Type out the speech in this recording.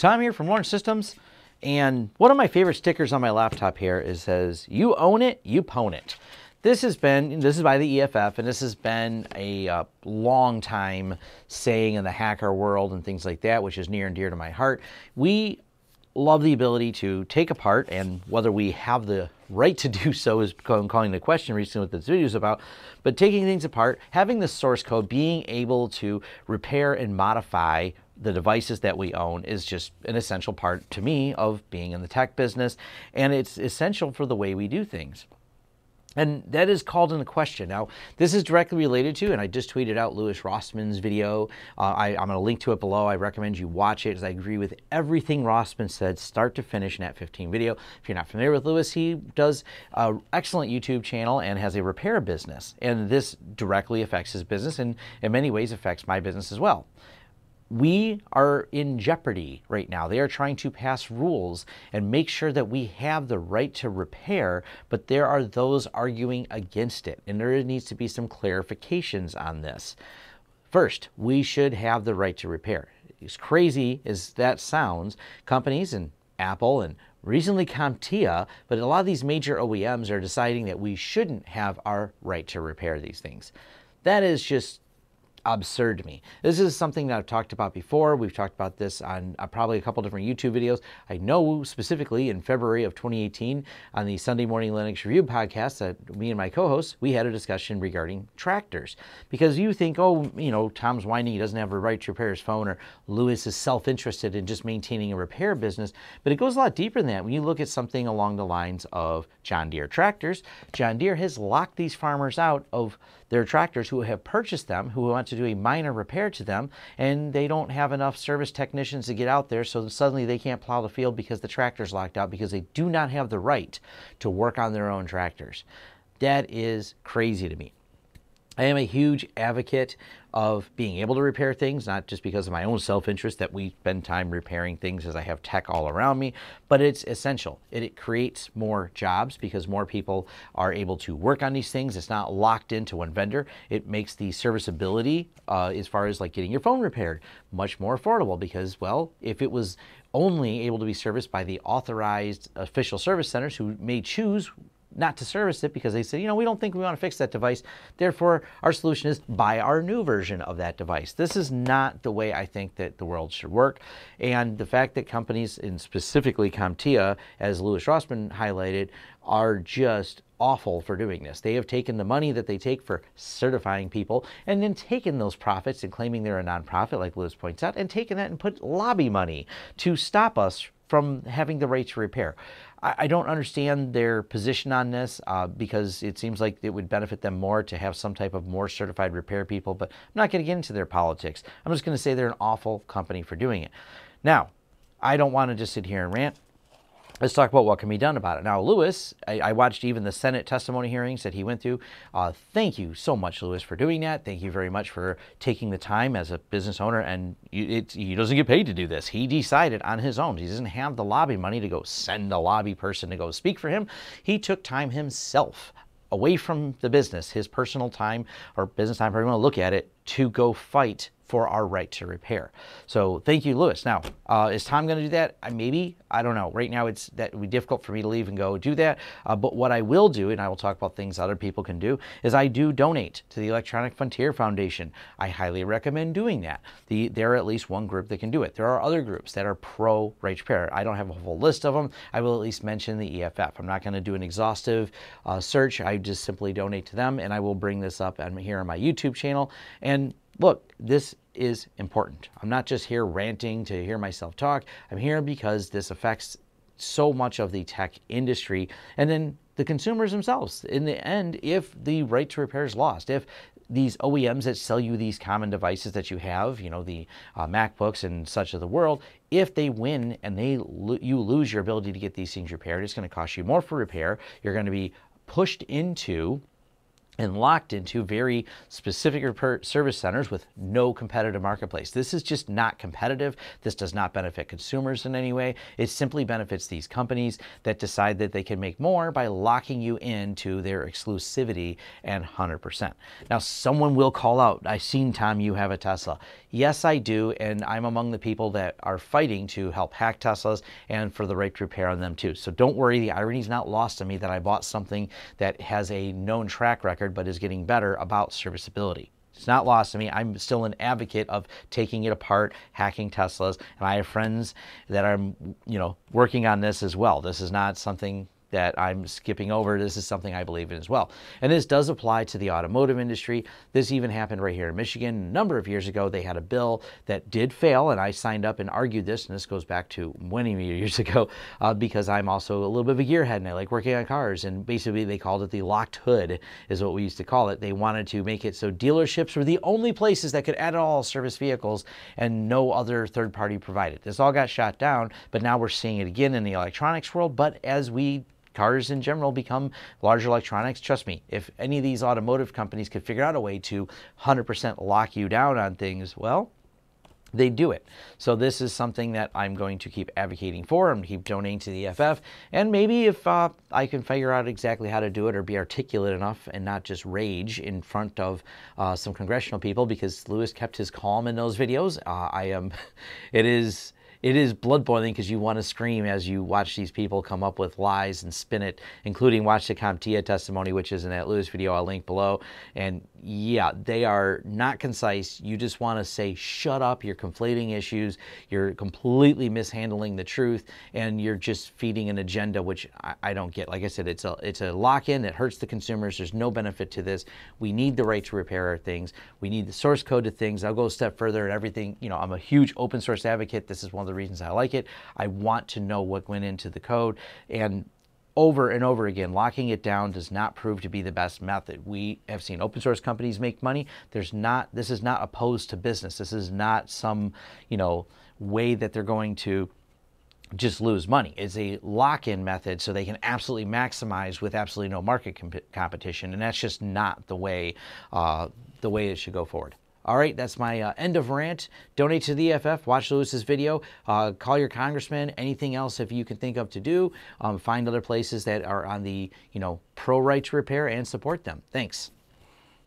Tom here from Lawrence Systems, and one of my favorite stickers on my laptop here is says, you own it, you pwn it. This has been, this is by the EFF, and this has been a uh, long time saying in the hacker world and things like that, which is near and dear to my heart. We love the ability to take apart, and whether we have the right to do so is calling the question recently what this video is about, but taking things apart, having the source code, being able to repair and modify the devices that we own is just an essential part to me of being in the tech business, and it's essential for the way we do things. And that is called into question. Now, this is directly related to, and I just tweeted out Lewis Rossman's video. Uh, I, am going to link to it below. I recommend you watch it as I agree with everything Rossman said, start to finish in that 15 video. If you're not familiar with Lewis, he does an excellent YouTube channel and has a repair business. And this directly affects his business and in many ways affects my business as well we are in jeopardy right now. They are trying to pass rules and make sure that we have the right to repair, but there are those arguing against it. And there needs to be some clarifications on this. First, we should have the right to repair. As crazy as that sounds, companies and Apple and recently CompTIA, but a lot of these major OEMs are deciding that we shouldn't have our right to repair these things. That is just absurd to me. This is something that I've talked about before. We've talked about this on uh, probably a couple different YouTube videos. I know specifically in February of 2018 on the Sunday Morning Linux Review podcast that me and my co-hosts, we had a discussion regarding tractors. Because you think, oh, you know, Tom's whining, he doesn't have a right to repair his phone, or Lewis is self-interested in just maintaining a repair business. But it goes a lot deeper than that. When you look at something along the lines of John Deere tractors, John Deere has locked these farmers out of their tractors who have purchased them, who want to do a minor repair to them and they don't have enough service technicians to get out there so suddenly they can't plow the field because the tractor's locked out because they do not have the right to work on their own tractors. That is crazy to me. I am a huge advocate of being able to repair things, not just because of my own self-interest that we spend time repairing things as I have tech all around me, but it's essential. It, it, creates more jobs because more people are able to work on these things. It's not locked into one vendor. It makes the serviceability uh, as far as like getting your phone repaired much more affordable because, well, if it was only able to be serviced by the authorized official service centers who may choose not to service it because they said, you know, we don't think we want to fix that device. Therefore, our solution is buy our new version of that device. This is not the way I think that the world should work. And the fact that companies, and specifically CompTIA, as Louis Rossman highlighted, are just awful for doing this. They have taken the money that they take for certifying people and then taken those profits and claiming they're a nonprofit, like Lewis points out, and taken that and put lobby money to stop us from having the right to repair. I, I don't understand their position on this uh, because it seems like it would benefit them more to have some type of more certified repair people, but I'm not going to get into their politics. I'm just going to say they're an awful company for doing it. Now, I don't want to just sit here and rant let's talk about what can be done about it. Now, Lewis, I, I watched even the Senate testimony hearings that he went through. Uh, thank you so much, Lewis, for doing that. Thank you very much for taking the time as a business owner. And it, he doesn't get paid to do this. He decided on his own. He doesn't have the lobby money to go send a lobby person to go speak for him. He took time himself away from the business, his personal time or business time, however you want to look at it, to go fight for our right to repair. So thank you, Lewis. Now, uh, is Tom going to do that? I, maybe. I don't know. Right now, it's that would be difficult for me to leave and go do that. Uh, but what I will do, and I will talk about things other people can do, is I do donate to the Electronic Frontier Foundation. I highly recommend doing that. The, there are at least one group that can do it. There are other groups that are pro right repair. I don't have a whole list of them. I will at least mention the EFF. I'm not going to do an exhaustive uh, search. I just simply donate to them, and I will bring this up here on my YouTube channel. And look, this is important. I'm not just here ranting to hear myself talk. I'm here because this affects so much of the tech industry and then the consumers themselves. In the end, if the right to repair is lost, if these OEMs that sell you these common devices that you have, you know, the uh, MacBooks and such of the world, if they win and they lo you lose your ability to get these things repaired, it's going to cost you more for repair. You're going to be pushed into and locked into very specific service centers with no competitive marketplace. This is just not competitive. This does not benefit consumers in any way. It simply benefits these companies that decide that they can make more by locking you into their exclusivity and 100%. Now, someone will call out, I've seen, Tom, you have a Tesla. Yes, I do, and I'm among the people that are fighting to help hack Teslas and for the right to repair on them too. So don't worry, the irony is not lost on me that I bought something that has a known track record but is getting better about serviceability. It's not lost to me. I'm still an advocate of taking it apart, hacking Teslas, and I have friends that are, you know, working on this as well. This is not something that I'm skipping over. This is something I believe in as well. And this does apply to the automotive industry. This even happened right here in Michigan. A number of years ago, they had a bill that did fail, and I signed up and argued this, and this goes back to many years ago, uh, because I'm also a little bit of a gearhead and I like working on cars. And basically, they called it the locked hood, is what we used to call it. They wanted to make it so dealerships were the only places that could at all service vehicles and no other third party provided. This all got shot down, but now we're seeing it again in the electronics world. But as we cars in general become larger electronics. Trust me, if any of these automotive companies could figure out a way to 100% lock you down on things, well, they do it. So this is something that I'm going to keep advocating for. I'm keep donating to the EFF. And maybe if uh, I can figure out exactly how to do it or be articulate enough and not just rage in front of uh, some congressional people because Lewis kept his calm in those videos. Uh, I am, it is, it is blood boiling because you want to scream as you watch these people come up with lies and spin it, including watch the CompTIA testimony, which is in that Lewis video I'll link below. And yeah, they are not concise. You just want to say, shut up. You're conflating issues. You're completely mishandling the truth, and you're just feeding an agenda, which I, I don't get. Like I said, it's a it's a lock in. It hurts the consumers. There's no benefit to this. We need the right to repair our things. We need the source code to things. I'll go a step further and everything. You know, I'm a huge open source advocate. This is one of the reasons I like it. I want to know what went into the code. And over and over again, locking it down does not prove to be the best method. We have seen open source companies make money. There's not, this is not opposed to business. This is not some, you know, way that they're going to just lose money. It's a lock-in method so they can absolutely maximize with absolutely no market comp competition. And that's just not the way, uh, the way it should go forward. All right, that's my uh, end of rant. Donate to the EFF, watch Lewis's video, uh, call your congressman, anything else if you can think of to do. Um, find other places that are on the, you know, pro right to repair and support them. Thanks.